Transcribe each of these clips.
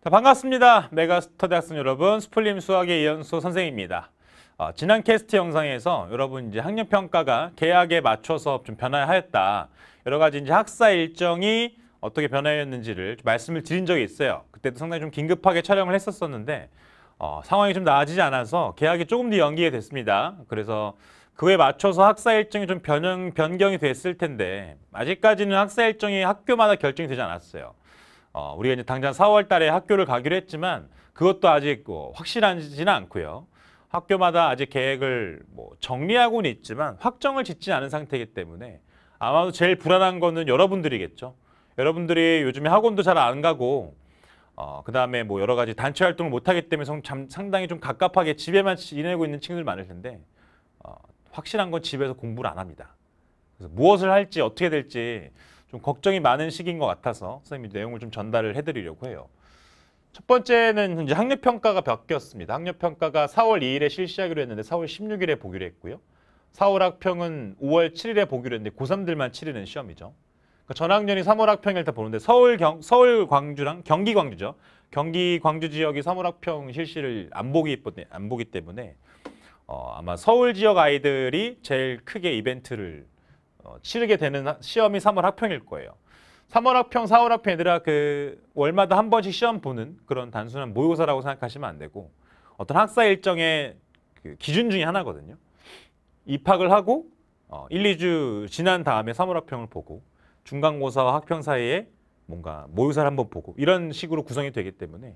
자, 반갑습니다. 메가스터디 학생 여러분, 스플림 수학의 이현수 선생입니다. 어, 지난 캐스트 영상에서 여러분 이제 학년평가가 계약에 맞춰서 좀 변화하였다. 여러 가지 이제 학사 일정이 어떻게 변화했는지를 말씀을 드린 적이 있어요. 그때도 상당히 좀 긴급하게 촬영을 했었었는데 어, 상황이 좀 나아지지 않아서 계약이 조금 더 연기가 됐습니다. 그래서 그에 맞춰서 학사 일정이 좀 변형, 변경이 됐을 텐데 아직까지는 학사 일정이 학교마다 결정이 되지 않았어요. 어, 우리가 이제 당장 4월 달에 학교를 가기로 했지만 그것도 아직 뭐 확실하지는 않고요. 학교마다 아직 계획을 뭐 정리하고는 있지만 확정을 짓지 않은 상태이기 때문에 아마도 제일 불안한 거는 여러분들이겠죠. 여러분들이 요즘에 학원도 잘 안 가고 어, 그 다음에 뭐 여러 가지 단체 활동을 못하기 때문에 성, 상당히 좀 갑갑하게 집에만 지내고 있는 친구들 많을 텐데 어, 확실한 건 집에서 공부를 안 합니다. 그래서 무엇을 할지 어떻게 될지 좀 걱정이 많은 시기인 것 같아서 선생님이 내용을 좀 전달을 해드리려고 해요. 첫 번째는 이제 학력 평가가 바뀌었습니다. 학력 평가가 4월 2일에 실시하기로 했는데 4월 16일에 보기로 했고요. 4월 학평은 5월 7일에 보기로 했는데 고3들만 치르는 시험이죠. 그러니까 전학년이 3월 학평일 다 보는데 서울 경 서울 광주랑 경기 광주죠. 경기 광주 지역이 3월 학평 실시를 안 보기 안 보기 때문에 어, 아마 서울 지역 아이들이 제일 크게 이벤트를 어, 치르게 되는 시험이 3월 학평일 거예요. 3월 학평, 4월 학평 얘들아 그 월마다 한 번씩 시험 보는 그런 단순한 모의고사라고 생각하시면 안 되고 어떤 학사 일정의 그 기준 중의 하나거든요. 입학을 하고 어, 1, 2주 지난 다음에 3월 학평을 보고 중간고사와 학평 사이에 뭔가 모의사를 고 한번 보고 이런 식으로 구성이 되기 때문에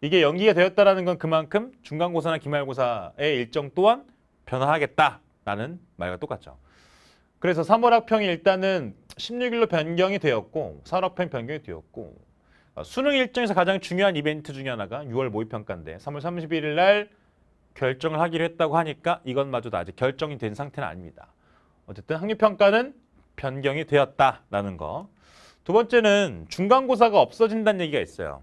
이게 연기가 되었다라는 건 그만큼 중간고사나 기말고사의 일정 또한 변화하겠다라는 말과 똑같죠. 그래서 3월 학평이 일단은 16일로 변경이 되었고 4월 학평 변경이 되었고 어, 수능 일정에서 가장 중요한 이벤트 중에 하나가 6월 모의평가인데 3월 31일 날 결정을 하기로 했다고 하니까 이것마저도 아직 결정이 된 상태는 아닙니다. 어쨌든 학력평가는 변경이 되었다라는 거. 두 번째는 중간고사가 없어진다는 얘기가 있어요.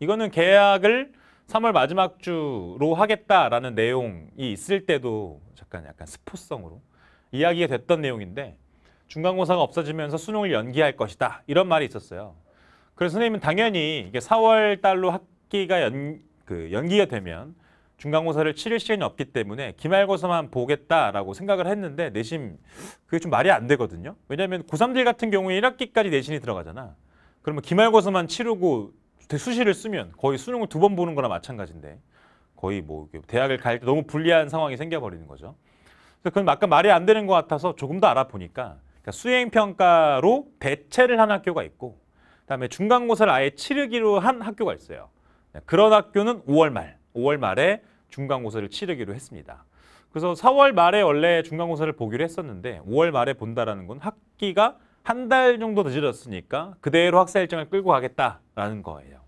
이거는 계약을 3월 마지막 주로 하겠다라는 내용이 있을 때도 잠깐 약간 스포성으로 이야기가 됐던 내용인데 중간고사가 없어지면서 수능을 연기할 것이다. 이런 말이 있었어요. 그래서 선생님은 당연히 이게 4월 달로 학기가 연, 그 연기가 되면 중간고사를 치를 시간이 없기 때문에 기말고사만 보겠다라고 생각을 했는데 내심 그게 좀 말이 안 되거든요. 왜냐하면 고3들 같은 경우에 1학기까지 내신이 들어가잖아. 그러면 기말고사만 치르고 수시를 쓰면 거의 수능을 두 번 보는 거나 마찬가지인데 거의 뭐 대학을 갈 때 너무 불리한 상황이 생겨버리는 거죠. 그건 아까 말이 안 되는 것 같아서 조금 더 알아보니까 그러니까 수행평가로 대체를 한 학교가 있고 그다음에 중간고사를 아예 치르기로 한 학교가 있어요. 그런 학교는 5월 말, 5월 말에 중간고사를 치르기로 했습니다. 그래서 4월 말에 원래 중간고사를 보기로 했었는데 5월 말에 본다라는 건 학기가 한 달 정도 늦어졌으니까 그대로 학사 일정을 끌고 가겠다라는 거예요.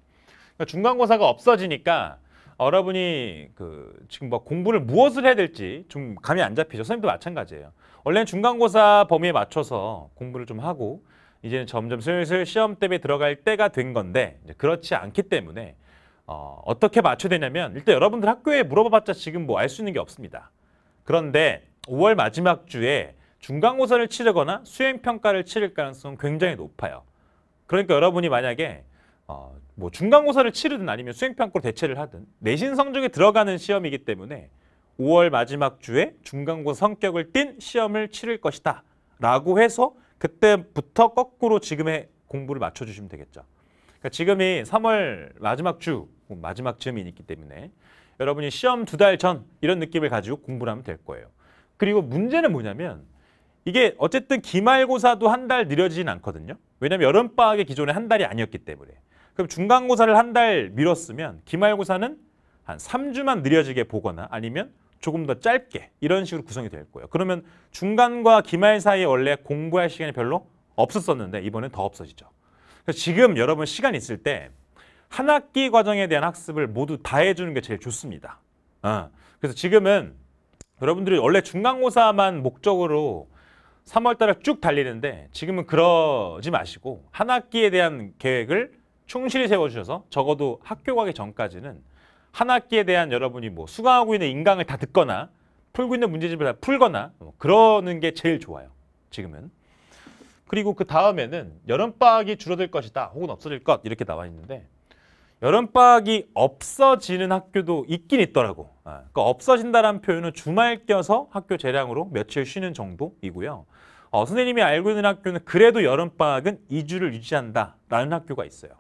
그러니까 중간고사가 없어지니까 여러분이 그 지금 뭐 공부를 무엇을 해야 될지 좀 감이 안 잡히죠. 선생님도 마찬가지예요. 원래는 중간고사 범위에 맞춰서 공부를 좀 하고 이제는 점점 슬슬 시험 대비 들어갈 때가 된 건데 그렇지 않기 때문에 어, 어떻게 맞춰야 되냐면 일단 여러분들 학교에 물어봐봤자 지금 뭐 알 수 있는 게 없습니다. 그런데 5월 마지막 주에 중간고사를 치르거나 수행평가를 치를 가능성은 굉장히 높아요. 그러니까 여러분이 만약에 어, 뭐 중간고사를 치르든 아니면 수행평가로 대체를 하든 내신 성적에 들어가는 시험이기 때문에 5월 마지막 주에 중간고사 성격을 띤 시험을 치를 것이다 라고 해서 그때부터 거꾸로 지금의 공부를 맞춰주시면 되겠죠. 그러니까 지금이 3월 마지막 주, 마지막 지음이 있기 때문에 여러분이 시험 두 달 전 이런 느낌을 가지고 공부를 하면 될 거예요. 그리고 문제는 뭐냐면 이게 어쨌든 기말고사도 한 달 느려지진 않거든요. 왜냐하면 여름방학에 기존에 한 달이 아니었기 때문에. 그럼 중간고사를 한 달 미뤘으면 기말고사는 한 3주만 느려지게 보거나 아니면 조금 더 짧게 이런 식으로 구성이 될 거예요. 그러면 중간과 기말 사이에 원래 공부할 시간이 별로 없었었는데 이번엔 더 없어지죠. 그래서 지금 여러분 시간 있을 때 한 학기 과정에 대한 학습을 모두 다 해주는 게 제일 좋습니다. 어. 그래서 지금은 여러분들이 원래 중간고사만 목적으로 3월달에 쭉 달리는데 지금은 그러지 마시고 한 학기에 대한 계획을 충실히 세워주셔서 적어도 학교 가기 전까지는 한 학기에 대한 여러분이 뭐 수강하고 있는 인강을 다 듣거나 풀고 있는 문제집을 다 풀거나 뭐 그러는 게 제일 좋아요. 지금은. 그리고 그 다음에는 여름방학이 줄어들 것이다 혹은 없어질 것 이렇게 나와 있는데 여름방학이 없어지는 학교도 있긴 있더라고. 아, 그 없어진다라는 표현은 주말 껴서 학교 재량으로 며칠 쉬는 정도이고요. 어, 선생님이 알고 있는 학교는 그래도 여름방학은 2주를 유지한다라는 학교가 있어요.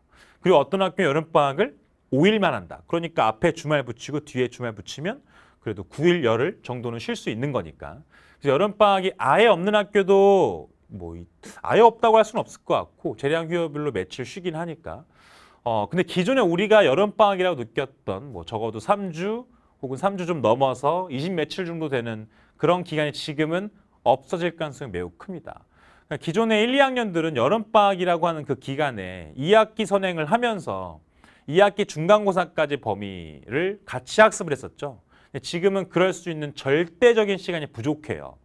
그리고 어떤 학교 여름방학을 5일만 한다. 그러니까 앞에 주말 붙이고 뒤에 주말 붙이면 그래도 9일 열흘 정도는 쉴 수 있는 거니까. 그래서 여름방학이 아예 없는 학교도 뭐 아예 없다고 할 수는 없을 것 같고 재량 휴업일로 며칠 쉬긴 하니까. 어 근데 기존에 우리가 여름방학이라고 느꼈던 뭐 적어도 3주 혹은 3주 좀 넘어서 20 며칠 정도 되는 그런 기간이 지금은 없어질 가능성이 매우 큽니다. 그러니까 기존의 1, 2학년들은 여름방학이라고 하는 그 기간에 2학기 선행을 하면서 2학기 중간고사까지 범위를 같이 학습을 했었죠. 지금은 그럴 수 있는 절대적인 시간이 부족해요.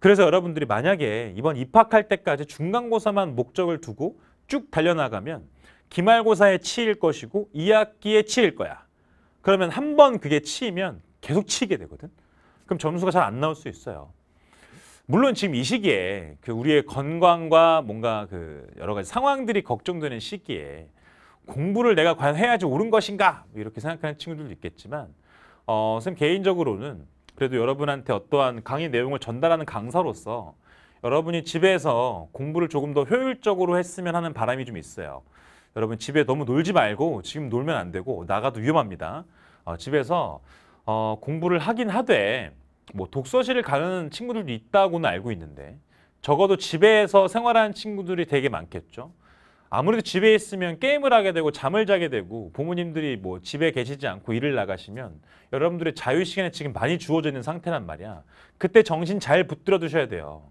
그래서 여러분들이 만약에 이번 입학할 때까지 중간고사만 목적을 두고 쭉 달려나가면 기말고사에 치일 것이고 2학기에 치일 거야. 그러면 한 번 그게 치이면 계속 치게 되거든. 그럼 점수가 잘 안 나올 수 있어요. 물론 지금 이 시기에 그 우리의 건강과 뭔가 그 여러 가지 상황들이 걱정되는 시기에 공부를 내가 과연 해야지 옳은 것인가 이렇게 생각하는 친구들도 있겠지만 어, 선생님 개인적으로는 그래도 여러분한테 어떠한 강의 내용을 전달하는 강사로서 여러분이 집에서 공부를 조금 더 효율적으로 했으면 하는 바람이 좀 있어요. 여러분 집에 너무 놀지 말고 지금 놀면 안 되고 나가도 위험합니다. 어, 집에서 어, 공부를 하긴 하되 뭐 독서실을 가는 친구들도 있다고는 알고 있는데 적어도 집에서 생활하는 친구들이 되게 많겠죠. 아무래도 집에 있으면 게임을 하게 되고 잠을 자게 되고 부모님들이 뭐 집에 계시지 않고 일을 나가시면 여러분들의 자유 시간이 지금 많이 주어져 있는 상태란 말이야. 그때 정신 잘 붙들어 두셔야 돼요.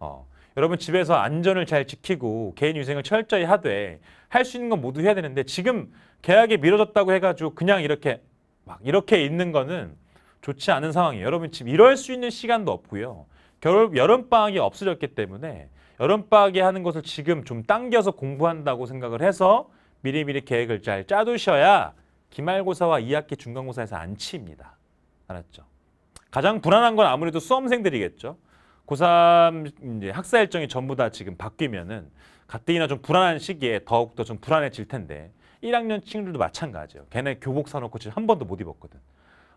어. 여러분 집에서 안전을 잘 지키고 개인 위생을 철저히 하되 할 수 있는 건 모두 해야 되는데 지금 계약이 미뤄졌다고 해가지고 그냥 이렇게 막 이렇게 있는 거는 좋지 않은 상황이에요. 여러분 지금 이럴 수 있는 시간도 없고요. 결국 여름방학이 없어졌기 때문에 여름방학에 하는 것을 지금 좀 당겨서 공부한다고 생각을 해서 미리미리 계획을 잘 짜두셔야 기말고사와 2학기 중간고사에서 안 치입니다. 알았죠? 가장 불안한 건 아무래도 수험생들이겠죠. 고3 이제 학사 일정이 전부 다 지금 바뀌면은 가뜩이나 좀 불안한 시기에 더욱더 좀 불안해질 텐데 1학년 친구들도 마찬가지예요. 걔네 교복 사놓고 지금 한 번도 못 입었거든.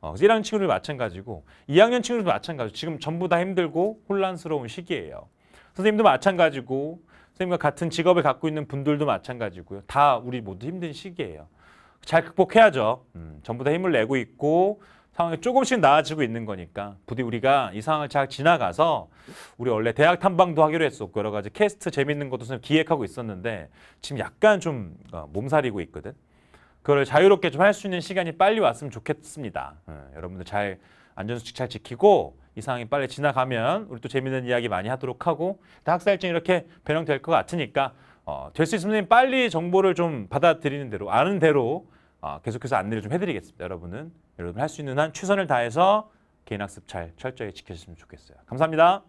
어, 1학년 친구들 마찬가지고 2학년 친구들도 마찬가지고 지금 전부 다 힘들고 혼란스러운 시기예요. 선생님도 마찬가지고 선생님과 같은 직업을 갖고 있는 분들도 마찬가지고요. 다 우리 모두 힘든 시기예요. 잘 극복해야죠. 음, 전부 다 힘을 내고 있고 상황이 조금씩 나아지고 있는 거니까 부디 우리가 이 상황을 잘 지나가서 우리 원래 대학 탐방도 하기로 했었고 여러 가지 캐스트 재밌는 것도 기획하고 있었는데 지금 약간 좀 어, 몸살이고 있거든. 그걸 자유롭게 좀 할 수 있는 시간이 빨리 왔으면 좋겠습니다. 어, 여러분들 잘 안전수칙 잘 지키고 이 상황이 빨리 지나가면 우리 또 재밌는 이야기 많이 하도록 하고 학살증 이렇게 변형될 것 같으니까 어, 될수 있으면 빨리 정보를 좀 받아들이는 대로 아는 대로 어, 계속해서 안내를 좀 해드리겠습니다. 여러분은 여러분 할 수 있는 한 최선을 다해서 개인학습 잘 철저히 지켜주셨으면 좋겠어요. 감사합니다.